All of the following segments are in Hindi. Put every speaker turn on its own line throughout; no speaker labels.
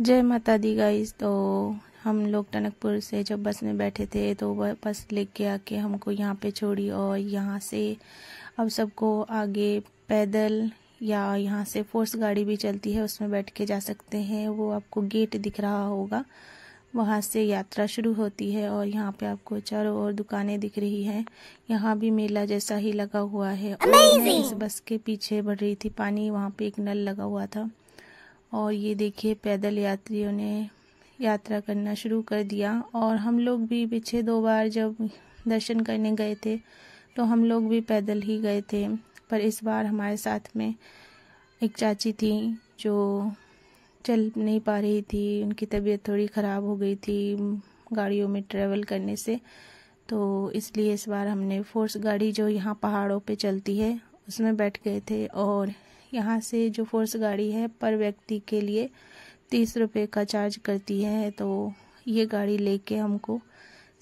जय माता दी गाइस तो हम लोग टनकपुर से जब बस में बैठे थे तो वह बस लेके आके हमको यहाँ पे छोड़ी और यहाँ से अब सबको आगे पैदल या यहाँ से फोर्स गाड़ी भी चलती है उसमें बैठ के जा सकते हैं वो आपको गेट दिख रहा होगा वहाँ से यात्रा शुरू होती है और यहाँ पे आपको चारों ओर दुकानें दिख रही हैं यहाँ भी मेला जैसा ही लगा हुआ है और मैं इस बस के पीछे बढ़ रही थी पानी वहाँ पे एक नल लगा हुआ था और ये देखिए पैदल यात्रियों ने यात्रा करना शुरू कर दिया और हम लोग भी पीछे दो बार जब दर्शन करने गए थे तो हम लोग भी पैदल ही गए थे पर इस बार हमारे साथ में एक चाची थी जो चल नहीं पा रही थी उनकी तबीयत थोड़ी ख़राब हो गई थी गाड़ियों में ट्रैवल करने से तो इसलिए इस बार हमने फोर्स गाड़ी जो यहाँ पहाड़ों पे चलती है उसमें बैठ गए थे और यहाँ से जो फोर्स गाड़ी है पर व्यक्ति के लिए तीस रुपये का चार्ज करती है तो ये गाड़ी लेके हमको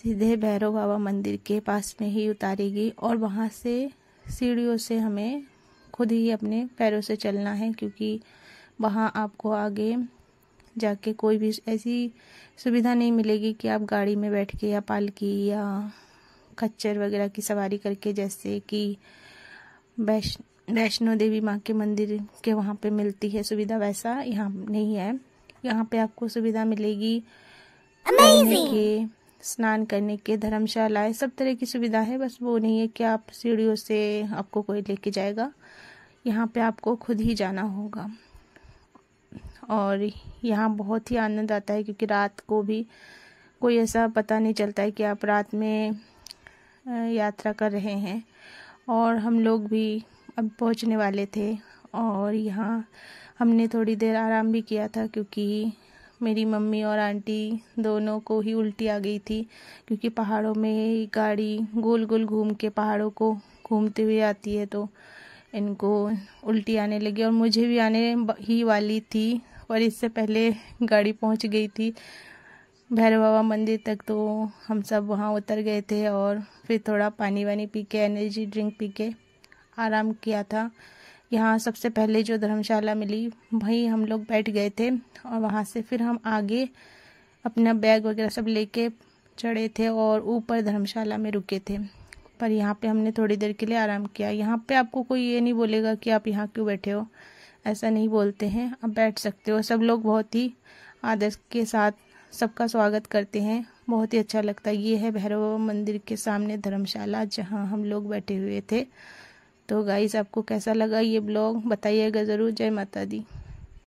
सीधे भैरव बाबा मंदिर के पास में ही उतारेगी और वहाँ से सीढ़ियों से हमें खुद ही अपने पैरों से चलना है क्योंकि वहाँ आपको आगे जाके कोई भी ऐसी सुविधा नहीं मिलेगी कि आप गाड़ी में बैठ के या पालकी या खच्चर वगैरह की सवारी करके जैसे कि वैष्ण वैष्णो देवी माँ के मंदिर के वहाँ पे मिलती है सुविधा वैसा यहाँ नहीं है यहाँ पे आपको सुविधा मिलेगी रहने के स्नान करने के धर्मशाला है सब तरह की सुविधा है बस वो नहीं है कि आप सीढ़ियों से आपको कोई लेके जाएगा यहाँ पे आपको खुद ही जाना होगा और यहाँ बहुत ही आनंद आता है क्योंकि रात को भी कोई ऐसा पता नहीं चलता है कि आप रात में यात्रा कर रहे हैं और हम लोग भी अब पहुंचने वाले थे और यहाँ हमने थोड़ी देर आराम भी किया था क्योंकि मेरी मम्मी और आंटी दोनों को ही उल्टी आ गई थी क्योंकि पहाड़ों में गाड़ी गोल गोल घूम के पहाड़ों को घूमते हुए आती है तो इनको उल्टी आने लगी और मुझे भी आने ही वाली थी और इससे पहले गाड़ी पहुंच गई थी भैरव बाबा मंदिर तक तो हम सब वहाँ उतर गए थे और फिर थोड़ा पानी वानी पी के एनर्जी ड्रिंक पी के आराम किया था यहाँ सबसे पहले जो धर्मशाला मिली वहीं हम लोग बैठ गए थे और वहाँ से फिर हम आगे अपना बैग वगैरह सब लेके चढ़े थे और ऊपर धर्मशाला में रुके थे पर यहाँ पे हमने थोड़ी देर के लिए आराम किया यहाँ पे आपको कोई ये नहीं बोलेगा कि आप यहाँ क्यों बैठे हो ऐसा नहीं बोलते हैं आप बैठ सकते हो सब लोग बहुत ही आदर के साथ सबका स्वागत करते हैं बहुत ही अच्छा लगता है ये है भैरव मंदिर के सामने धर्मशाला जहाँ हम लोग बैठे हुए थे तो गाइज आपको कैसा लगा ये ब्लॉग बताइएगा ज़रूर जय माता दी